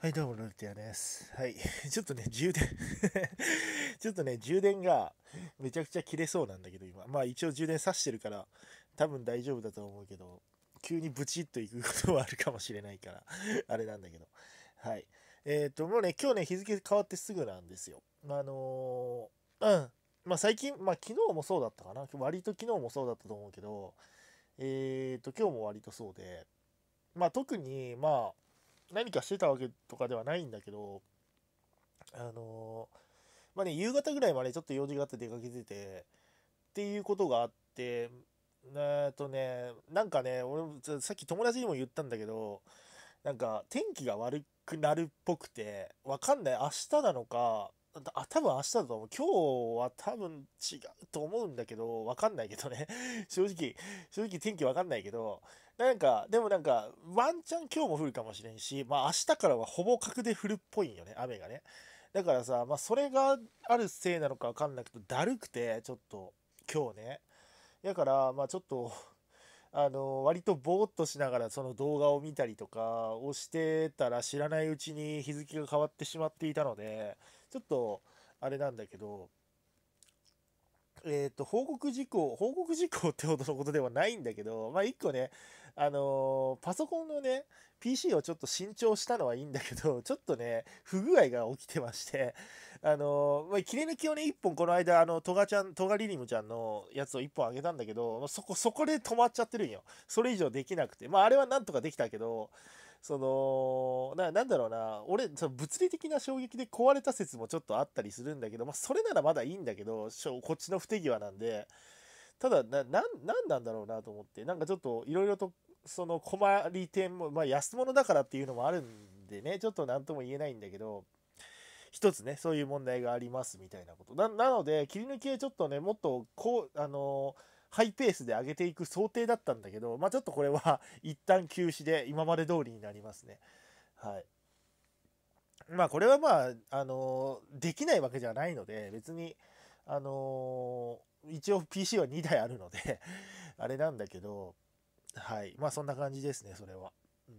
はい、どうも、ルティアです。はい。ちょっとね、充電ちょっとね、充電がめちゃくちゃ切れそうなんだけど、今。まあ一応充電さしてるから、多分大丈夫だと思うけど、急にブチッといくことはあるかもしれないから あれなんだけど。はい。えっ、ー、と、もうね、今日ね、日付変わってすぐなんですよ。あのー、うん。まあ最近、まあ昨日もそうだったかな。割と昨日もそうだったと思うけど、えっ、ー、と、今日も割とそうで、まあ特に、まあ、何かしてたわけとかではないんだけど、あのまあね、夕方ぐらいまでちょっと用事があって出かけてて、っていうことがあって、えっとね、なんかね、俺さっき友達にも言ったんだけど、なんか天気が悪くなるっぽくて、わかんない、明日なのか、あ、多分明日だと思う。今日は多分違うと思うんだけど、わかんないけどね。正直、正直天気わかんないけど、なんか、でもなんか、ワンチャン今日も降るかもしれんし、まあ明日からはほぼ角で降るっぽいんよね、雨がね。だからさ、まあそれがあるせいなのかわかんなくて、だるくて、ちょっと、今日ね。だから、まあちょっと、あの、割とぼーっとしながらその動画を見たりとかをしてたら知らないうちに日付が変わってしまっていたので、ちょっと、あれなんだけど、えっ、ー、と、報告事項、報告事項ってほどのことではないんだけど、まあ一個ね、あのー、パソコンのね、PC をちょっと新調したのはいいんだけど、ちょっとね、不具合が起きてまして、あのー、ま切り抜きをね、1本この間、あの、トガちゃん、トガリリムちゃんのやつを1本あげたんだけど、そこ、そこで止まっちゃってるんよ。それ以上できなくて。まあ、あれはなんとかできたけど、そのな、なんだろうな、俺、その物理的な衝撃で壊れた説もちょっとあったりするんだけど、まあ、それならまだいいんだけど、こっちの不手際なんで、ただ何な、なんなんだろうなと思って、なんかちょっといろいろとその困り点も、まあ、安物だからっていうのもあるんでね、ちょっと何とも言えないんだけど、一つね、そういう問題がありますみたいなこと。なので、切り抜きはちょっとね、もっとこう、あのハイペースで上げていく想定だったんだけど、まあ、ちょっとこれは 一旦休止で今まで通りになりますね。はい。まあこれはまあ、あのできないわけじゃないので、別に、あの一応 PC は2台あるので あれなんだけど、はい。まあそんな感じですね、それは。うん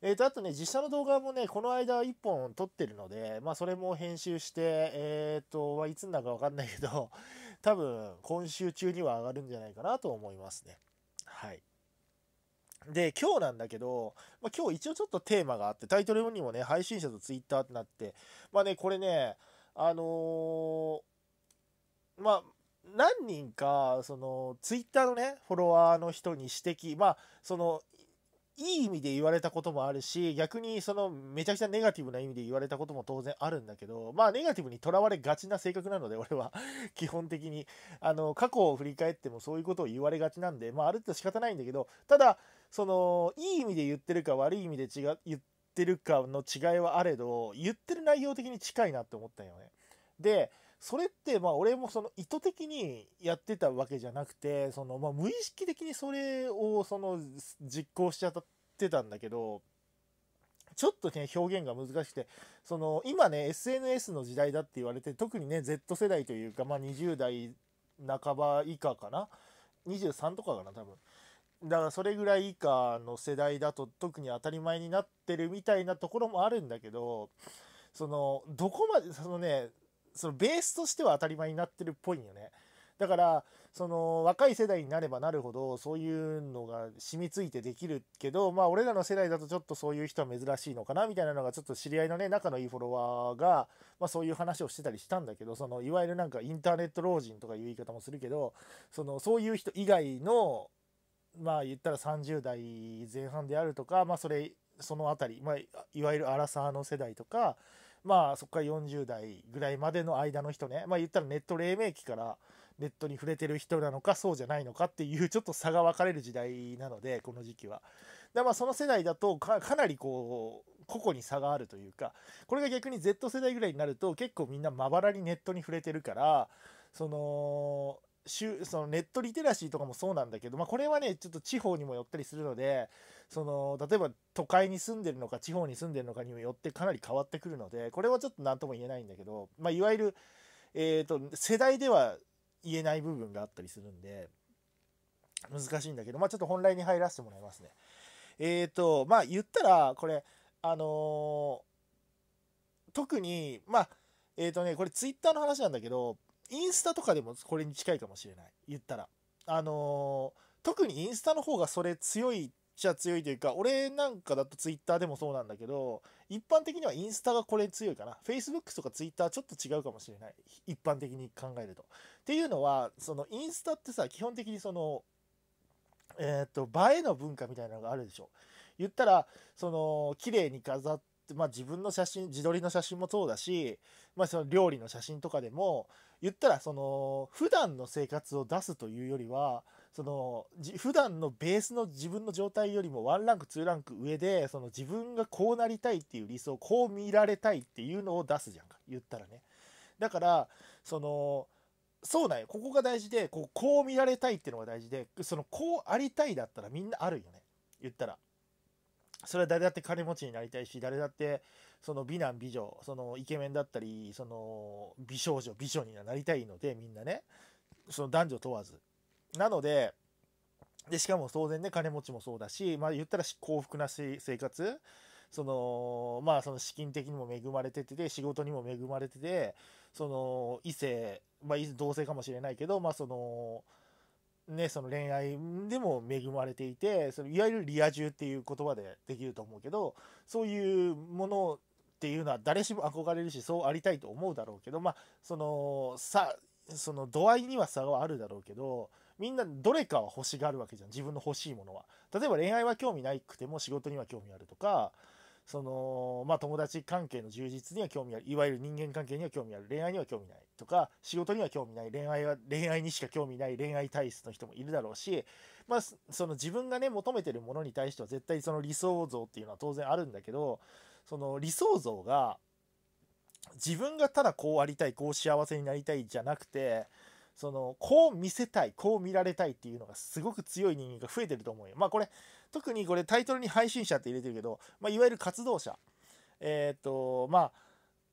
えっ、ー、と、あとね、実写の動画もね、この間1本撮ってるので、まあそれも編集して、えっ、ー、と、いつになるかわかんないけど、多分今週中には上がるんじゃないかなと思いますね。はい。で、今日なんだけど、まあ、今日一応ちょっとテーマがあって、タイトルにもね、配信者とツイッターってなって、まあね、これね、あのー、まあ、何人か、その、ツイッターのね、フォロワーの人に指摘、まあ、その、いい意味で言われたこともあるし、逆にそのめちゃくちゃネガティブな意味で言われたことも当然あるんだけど、まあネガティブにとらわれがちな性格なので、俺は基本的に、あの、過去を振り返ってもそういうことを言われがちなんで、まあある程度仕方ないんだけど、ただ、その、いい意味で言ってるか悪い意味で違言ってるかの違いはあれど、言ってる内容的に近いなって思ったよね。で、それってまあ俺もその意図的にやってたわけじゃなくてそのまあ無意識的にそれをその実行しちゃってたんだけどちょっとね表現が難しくてその今ね SNS の時代だって言われて特にね Z 世代というかまあ20代半ば以下かな23とかかな多分だからそれぐらい以下の世代だと特に当たり前になってるみたいなところもあるんだけどそのどこまでそのねそのベースとしては当たり前になってるっぽいよね。だからその若い世代になればなるほどそういうのが染みついてできるけどまあ俺らの世代だとちょっとそういう人は珍しいのかなみたいなのがちょっと知り合いのね仲のいいフォロワーが、まあ、そういう話をしてたりしたんだけどそのいわゆるなんかインターネット老人とかいう言い方もするけどそのそういう人以外のまあ言ったら30代前半であるとかまあそれその辺り、まあ、いわゆるアラサーの世代とかまあそこから40代ぐらいまでの間の人ね、まあ言ったらネット黎明期からネットに触れてる人なのかそうじゃないのかっていうちょっと差が分かれる時代なので、この時期は。でまあその世代だとかなりこう、個々に差があるというか、これが逆に Z 世代ぐらいになると結構みんなまばらにネットに触れてるから、その、そのネットリテラシーとかもそうなんだけど、まあ、これはねちょっと地方にも寄ったりするのでその例えば都会に住んでるのか地方に住んでるのかによってかなり変わってくるのでこれはちょっと何とも言えないんだけど、まあ、いわゆる、えーと、世代では言えない部分があったりするんで難しいんだけど、まあ、ちょっと本来に入らせてもらいますね。えっ、ー、とまあ言ったらこれあのー、特にまあえっ、ー、とねこれツイッターの話なんだけどインスタとかでもこれに近いかもしれない言ったらあの特にインスタの方がそれ強い者強いというか、俺なんかだと Twitter でもそうなんだけど、一般的にはインスタがこれ強いかな。Facebook とか Twitter ちょっと違うかもしれない。一般的に考えると。っていうのは、そのインスタってさ、基本的にその、えっ、ー、と、映えの文化みたいなのがあるでしょ。言ったら、その、綺麗に飾って、まあ自分の写真、自撮りの写真もそうだし、まあその料理の写真とかでも、言ったらその、普段の生活を出すというよりは、その普段のベースの自分の状態よりも1ランク2ランク上でその自分がこうなりたいっていう理想こう見られたいっていうのを出すじゃんか言ったらねだからそのそうなよここが大事でこうこう見られたいっていうのが大事でそのこうありたいだったらみんなあるよね言ったらそれは誰だって金持ちになりたいし誰だってその美男美女そのイケメンだったりその美少女美女にはなりたいのでみんなねその男女問わずなので、でしかも当然ね金持ちもそうだし、まあ、言ったら幸福な生活そのまあその資金的にも恵まれてて仕事にも恵まれててその異性、まあ、同性かもしれないけど、まあそのね、その恋愛でも恵まれていてそのいわゆるリア充っていう言葉でできると思うけどそういうものっていうのは誰しも憧れるしそうありたいと思うだろうけどまあそのさその度合いには差はあるだろうけど。みんなどれかは欲しがるわけじゃん自分の欲しいものは例えば恋愛は興味なくても仕事には興味あるとかそのまあ友達関係の充実には興味あるいわゆる人間関係には興味ある恋愛には興味ないとか仕事には興味ない恋愛は恋愛にしか興味ない恋愛体質の人もいるだろうしまあその自分がね求めてるものに対しては絶対その理想像っていうのは当然あるんだけどその理想像が自分がただこうありたいこう幸せになりたいじゃなくてそのこう見せたいこう見られたいっていうのがすごく強い人間が増えてると思うよまあこれ特にこれタイトルに配信者って入れてるけど、まあ、いわゆる活動者えっ、ー、とまあ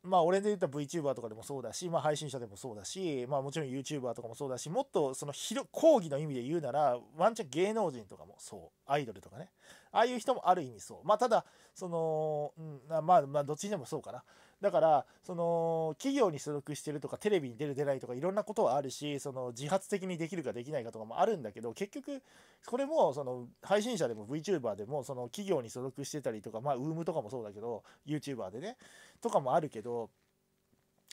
まあ俺で言った VTuber とかでもそうだし、まあ、配信者でもそうだし、まあ、もちろん YouTuber とかもそうだしもっとその広講義の意味で言うならワンチャン芸能人とかもそうアイドルとかねああいう人もある意味そうまあただその、うん、まあまあどっちにでもそうかなだからその企業に所属してるとかテレビに出る出ないとかいろんなことはあるしその自発的にできるかできないかとかもあるんだけど結局これもその配信者でも VTuber でもその企業に所属してたりとかまあームとかもそうだけど YouTuber でねとかもあるけど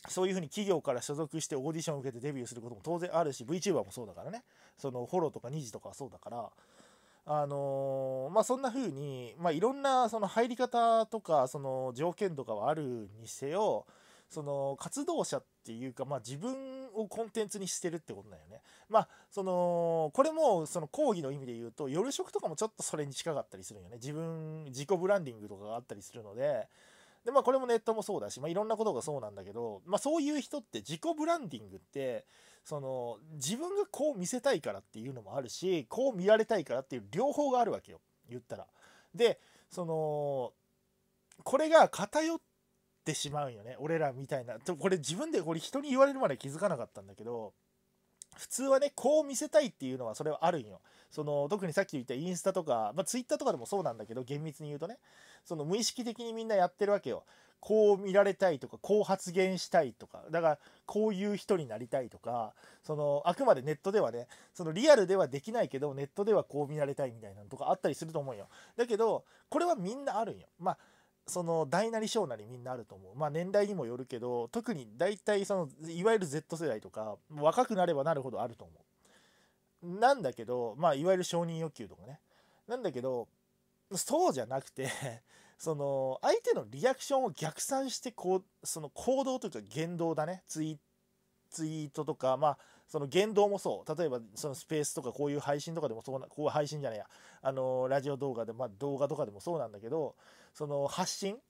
そういうふうに企業から所属してオーディションを受けてデビューすることも当然あるし VTuber もそうだからねそのフォローとか2次とかはそうだからあのー、まあ、そんな風に、まあ、いろんなその入り方とかその条件とかはあるにせよその活動者っていうか、まあ、自分をコンテンツにしてるってことだよね。まあそのこれもその講義の意味で言うと夜食とかもちょっとそれに近かったりするよね。自分自己ブランディングとかがあったりするので。でまあこれもネットもそうだし、まあ、いろんなことがそうなんだけど、まあ、そういう人って自己ブランディングってその自分がこう見せたいからっていうのもあるしこう見られたいからっていう両方があるわけよ言ったら。でそのこれが偏ってしまうよね俺らみたいなこれ自分でこれ人に言われるまで気づかなかったんだけど普通はねこう見せたいっていうのはそれはあるんよその特にさっき言ったインスタとか、まあ、ツイッターとかでもそうなんだけど厳密に言うとねその無意識的にみんなやってるわけよこう見られたいとかこう発言したいとかだからこういう人になりたいとかそのあくまでネットではねそのリアルではできないけどネットではこう見られたいみたいなのとかあったりすると思うよだけどこれはみんなあるんよまあその大なり小なりみんなあると思うまあ年代にもよるけど特に大体そのいわゆる Z 世代とか若くなればなるほどあると思うなんだけど、まあ、いわゆる承認欲求とかね。なんだけど、そうじゃなくて その、相手のリアクションを逆算して、こう、その行動というか言動だね。ツイツイートとか、まあ、その言動もそう。例えば、そのスペースとか、こういう配信とかでもそうな、こう配信じゃないや、あの、ラジオ動画で、まあ、動画とかでもそうなんだけど、その発信、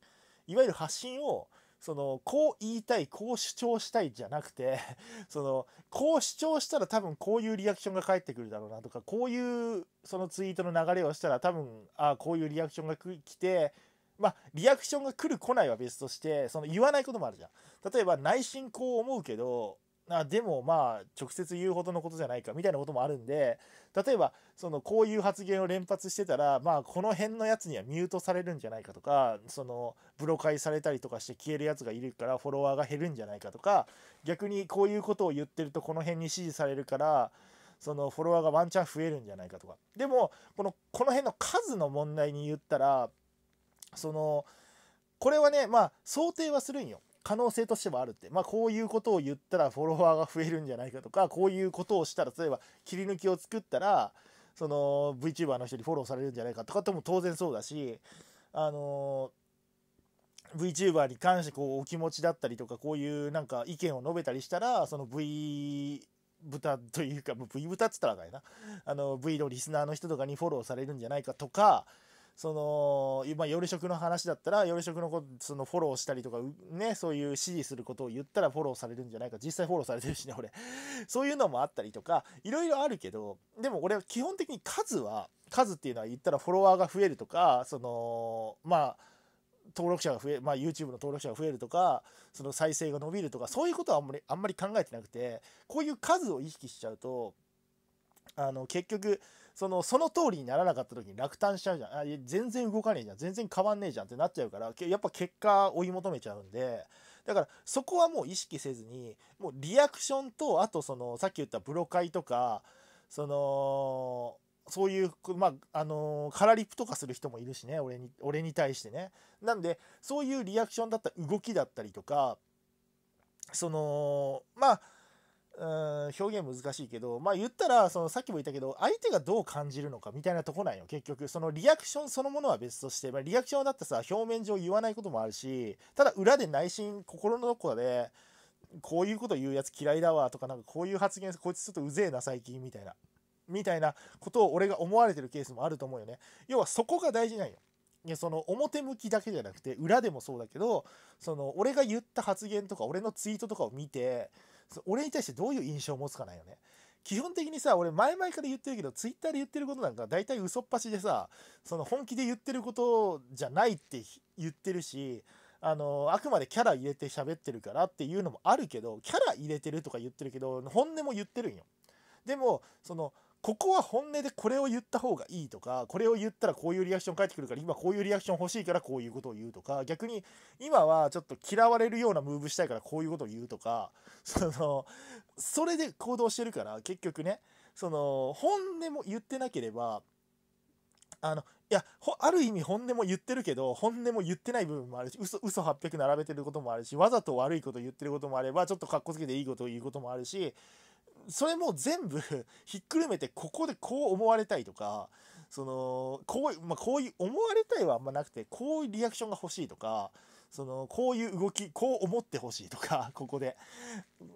いわゆる発信を、そのこう言いたいこう主張したいじゃなくて そのこう主張したら多分こういうリアクションが返ってくるだろうなとかこういうそのツイートの流れをしたら多分あこういうリアクションが来てまあ、リアクションが来る来ないは別としてその言わないこともあるじゃん例えば内心こう思うけどあでもまあ直接言うほどのことじゃないかみたいなこともあるんで例えばそのこういう発言を連発してたらまあこの辺のやつにはミュートされるんじゃないかとかそのブロイされたりとかして消えるやつがいるからフォロワーが減るんじゃないかとか逆にこういうことを言ってるとこの辺に支持されるからそのフォロワーがワンチャン増えるんじゃないかとかでもこのこの辺の数の問題に言ったらそのこれはねまあ想定はするんよ可能性としてはあるって、まあ、こういうことを言ったらフォロワーが増えるんじゃないかとかこういうことをしたら例えば切り抜きを作ったらその VTuber の人にフォローされるんじゃないかとかっても当然そうだしあのー VTuber に関してこうお気持ちだったりとかこういうなんか意見を述べたりしたらその V 豚というか V 豚っつったらだよなあの V のリスナーの人とかにフォローされるんじゃないかとかその、まあ、夜食の話だったら、夜食のこと、そのフォローしたりとか、ね、そういう指示することを言ったらフォローされるんじゃないか、実際フォローされてるしね、俺。そういうのもあったりとか、いろいろあるけど、でも俺、は基本的に数は、数っていうのは言ったらフォロワーが増えるとか、その、まあ、登録者が増え、まあ、YouTube の登録者が増えるとかその再生が伸びるとかそういうことはあんまりあんまり考えてなくてこういう数を意識しちゃうとあの結局そのその通りにならなかった時に落胆しちゃうじゃんあ全然動かねえじゃん全然変わんねえじゃんってなっちゃうからやっぱ結果追い求めちゃうんでだからそこはもう意識せずにもうリアクションとあとそのさっき言ったブロカイとかそのそういう、まあ、あのー、空リップとかする人もいるしね、俺に、俺に対してね。なんで、そういうリアクションだった動きだったりとか、その、まあ、うん表現難しいけどまあ言ったらそのさっきも言ったけど相手がどう感じるのかみたいなとこなんよ結局そのリアクションそのものは別として、まあ、リアクションだってさ表面上言わないこともあるしただ裏で内心心のどこかでこういうこと言うやつ嫌いだわとかなんかこういう発言こいつちょっとうぜえな最近みたいなみたいなことを俺が思われてるケースもあると思うよね要はそこが大事なんよいやその表向きだけじゃなくて裏でもそうだけどその俺が言った発言とか俺のツイートとかを見て俺に対してどういう印象を持つかないよね。基本的にさ、俺前々から言ってるけど、ツイッターで言ってることなんか大体嘘っぱちでさ、その本気で言ってることじゃないって言ってるし、あの、あくまでキャラ入れて喋ってるからっていうのもあるけど、キャラ入れてるとか言ってるけど、本音も言ってるんよ。でも、その、ここは本音でこれを言った方がいいとかこれを言ったらこういうリアクション返ってくるから今こういうリアクション欲しいからこういうことを言うとか逆に今はちょっと嫌われるようなムーブしたいからこういうことを言うとか そのそれで行動してるから結局ねその本音も言ってなければあのいやある意味本音も言ってるけど本音も言ってない部分もあるし嘘嘘800並べてることもあるしわざと悪いこと言ってることもあればちょっとかっこつけていいことを言うこともあるしそれも全部 ひっくるめてここでこう思われたいとかそのこう,、まあ、こういう思われたいはあんまなくてこういうリアクションが欲しいとかそのこういう動きこう思ってほしいとか ここで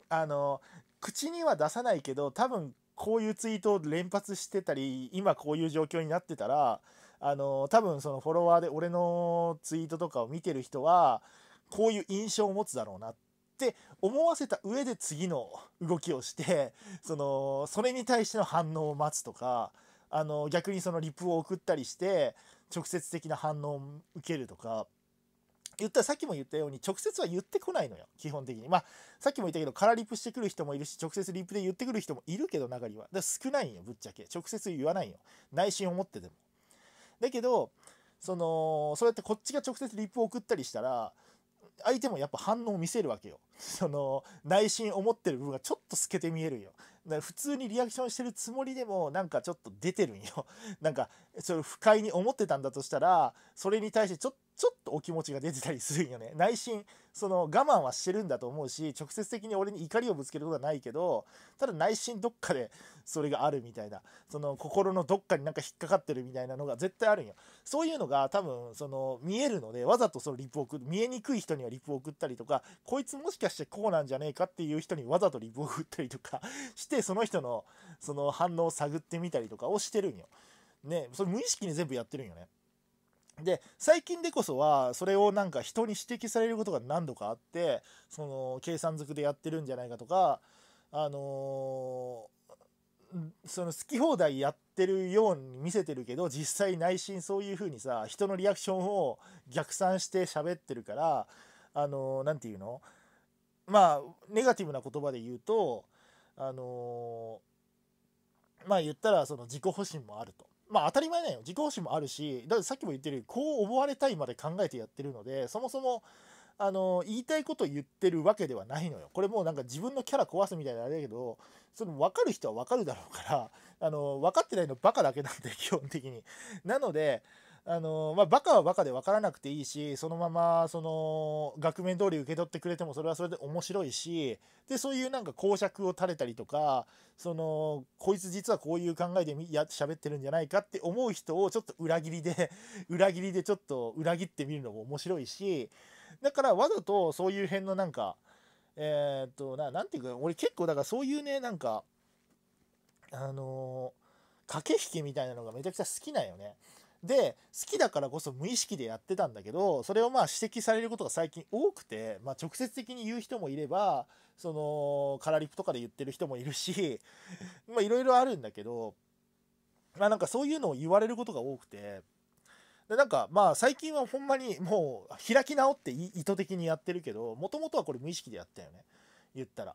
あの口には出さないけど多分こういうツイートを連発してたり今こういう状況になってたらあの多分そのフォロワーで俺のツイートとかを見てる人はこういう印象を持つだろうなっって思わせた上で次の動きをしてそのそれに対しての反応を待つとかあの逆にそのリプを送ったりして直接的な反応を受けるとか言ったらさっきも言ったように直接は言ってこないのよ基本的にまあさっきも言ったけど空リプしてくる人もいるし直接リプで言ってくる人もいるけど中にはだから少ないんよぶっちゃけ直接言わないよ内心思っててもだけどそのそうやってこっちが直接リプを送ったりしたら相手もやっぱ反応を見せるわけよ。その内心思ってる部分がちょっと透けて見えるよ。だから普通にリアクションしてるつもりでもなんかちょっと出てるんよ。なんかそれ不快に思ってたんだとしたらそれに対してちょっちょっとお気持ちが出てたりするんよね 内心その我慢はしてるんだと思うし直接的に俺に怒りをぶつけることはないけどただ内心どっかでそれがあるみたいなその心のどっかになんか引っかかってるみたいなのが絶対あるんよそういうのが多分その見えるのでわざとそのリプを送る見えにくい人にはリプを送ったりとかこいつもしかしてこうなんじゃねえかっていう人にわざとリプを送ったりとか してその人のその反応を探ってみたりとかをしてるんよねそれ無意識に全部やってるんよねで最近でこそはそれをなんか人に指摘されることが何度かあってその計算づくでやってるんじゃないかとかあのー、その好き放題やってるように見せてるけど実際内心そういう風にさ人のリアクションを逆算して喋ってるからあの何、ー、て言うのまあネガティブな言葉で言うとあのー、まあ言ったらその自己保身もあると。まあ当たり前だよ自己主もあるしだってさっきも言ってるこう思われたいまで考えてやってるのでそもそもあの言いたいこと言ってるわけではないのよこれもうなんか自分のキャラ壊すみたいなあれだけどその分かる人は分かるだろうからあの分かってないのバカだけなんで基本的になのであのまあ、バカはバカで分からなくていいしそのままその額面通り受け取ってくれてもそれはそれで面白いしでそういうなんか講釈を垂れたりとかそのこいつ実はこういう考えでや喋ってるんじゃないかって思う人をちょっと裏切りで 裏切りでちょっと裏切ってみるのも面白いしだからわざとそういう辺のなんかえー、っとななんていうか俺結構だからそういうねなんかあのー、駆け引きみたいなのがめちゃくちゃ好きなんよね。で好きだからこそ無意識でやってたんだけどそれをまあ指摘されることが最近多くて、まあ、直接的に言う人もいればそのカラリプとかで言ってる人もいるし いろいろあるんだけど、まあ、なんかそういうのを言われることが多くて。でなんかまあ最近はほんまにもう開き直って意図的にやってるけどもともとはこれ無意識でやったよね言ったら。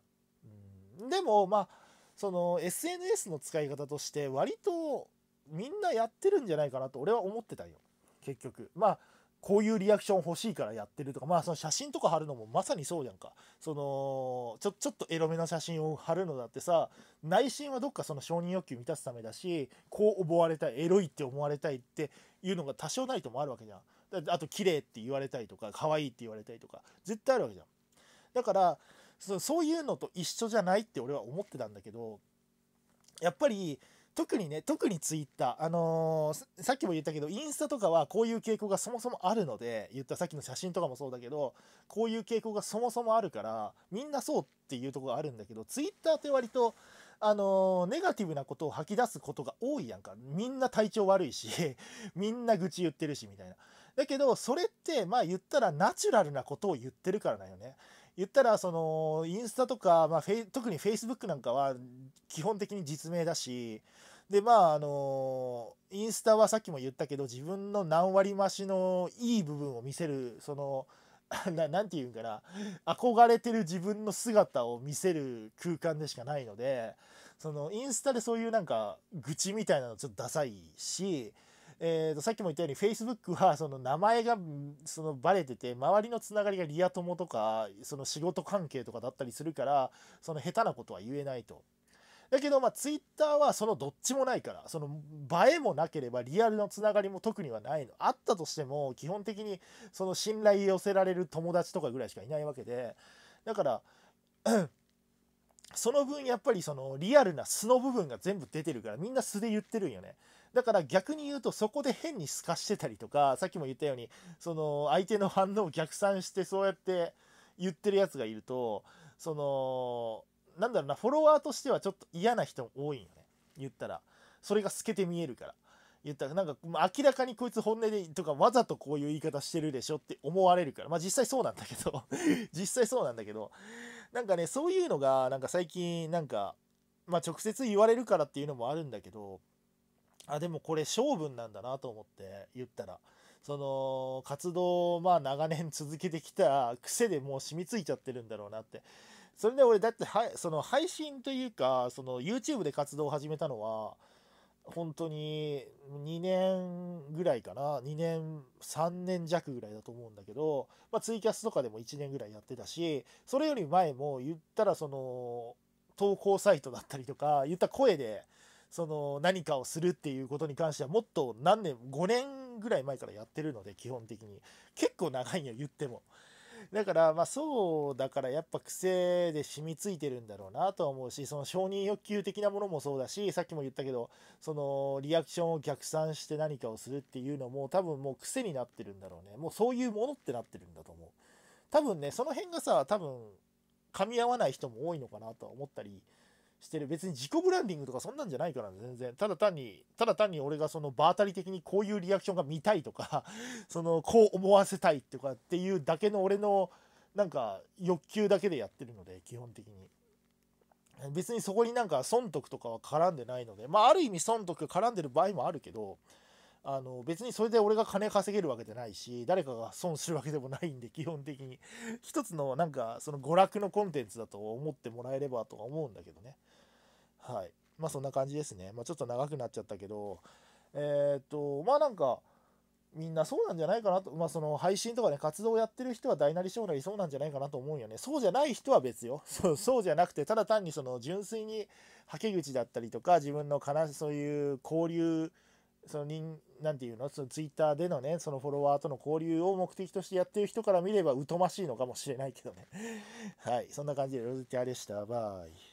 うんでもまあその SNS の使い方として割とみんなやってるんじゃないかなと俺は思ってたよ結局まあこういうリアクション欲しいからやってるとかまあその写真とか貼るのもまさにそうじゃんかそのちょちょっとエロめな写真を貼るのだってさ内心はどっかその承認欲求満たすためだしこう思われたいエロいって思われたいっていうのが多少ないともあるわけじゃんあと綺麗って言われたいとか可愛いって言われたいとか絶対あるわけじゃんだからそそういうのと一緒じゃないって俺は思ってたんだけどやっぱり特にね特にツイッターあのー、さっきも言ったけどインスタとかはこういう傾向がそもそもあるので言ったさっきの写真とかもそうだけどこういう傾向がそもそもあるからみんなそうっていうとこがあるんだけどツイッターって割とあのー、ネガティブなことを吐き出すことが多いやんかみんな体調悪いし みんな愚痴言ってるしみたいなだけどそれってまあ言ったらナチュラルなことを言ってるからだよね言ったらそのインスタとか、まあ、特にフェイスブックなんかは基本的に実名だしでまああのインスタはさっきも言ったけど自分の何割増しのいい部分を見せるその何 て言うんかな憧れてる自分の姿を見せる空間でしかないのでそのインスタでそういうなんか愚痴みたいなのちょっとダサいし、えー、とさっきも言ったように Facebook はその名前がそのバレてて周りのつながりがリア友とかその仕事関係とかだったりするからその下手なことは言えないと。だけど、まあ、ツイッターはそのどっちもないから、その映えもなければリアルのつながりも特にはないの。あったとしても、基本的にその信頼寄せられる友達とかぐらいしかいないわけで、だから、その分やっぱりそのリアルな素の部分が全部出てるからみんな素で言ってるんよね。だから逆に言うとそこで変に透かしてたりとか、さっきも言ったように、その相手の反応を逆算してそうやって言ってるやつがいると、その、なんだろうな、フォロワーとしてはちょっと嫌な人多いんよね。言ったら。それが透けて見えるから。言ったら、なんか、明らかにこいつ本音で、とか、わざとこういう言い方してるでしょって思われるから。まあ実際そうなんだけど 実際そうなんだけど、なんかね、そういうのが、なんか最近、なんか、まあ直接言われるからっていうのもあるんだけど、あ、でもこれ性分なんだなと思って、言ったら。その活動をまあ長年続けてきた癖でもう染みついちゃってるんだろうなってそれで俺だってはその配信というかその YouTube で活動を始めたのは本当に2年ぐらいかな2年3年弱ぐらいだと思うんだけど、まあ、ツイキャスとかでも1年ぐらいやってたしそれより前も言ったらその投稿サイトだったりとか言った声でその何かをするっていうことに関してはもっと何年5年ぐらい前からやってるので基本的に結構長いんよ言ってもだから、まあそうだからやっぱ癖で染みついてるんだろうなとは思うし、その承認欲求的なものもそうだし、さっきも言ったけど、そのリアクションを逆算して何かをするっていうのも多分もう癖になってるんだろうね。もうそういうものってなってるんだと思う。多分ね、その辺がさ、多分噛み合わない人も多いのかなとは思ったり、してる別に自己ブランディングとかそんなんじゃないから全然ただ単にただ単に俺がその場当たり的にこういうリアクションが見たいとか そのこう思わせたいとかっていうだけの俺のなんか欲求だけでやってるので基本的に別にそこになんか損得とかは絡んでないのでまあある意味損得絡んでる場合もあるけどあの別にそれで俺が金稼げるわけじゃないし誰かが損するわけでもないんで基本的に 一つのなんかその娯楽のコンテンツだと思ってもらえればとは思うんだけどねはいまあそんな感じですねまあちょっと長くなっちゃったけどえっ、とまあなんかみんなそうなんじゃないかなとまあその配信とかね活動やってる人は大なり小なりそうなんじゃないかなと思うよねそうじゃない人は別よ そうそうじゃなくてただ単にその純粋にはけ口だったりとか自分の悲しそういう交流その人なんていうのそのツイッターでのねそのフォロワーとの交流を目的としてやってる人から見れば疎ましいのかもしれないけどねはいそんな感じでロズティアでしたバイ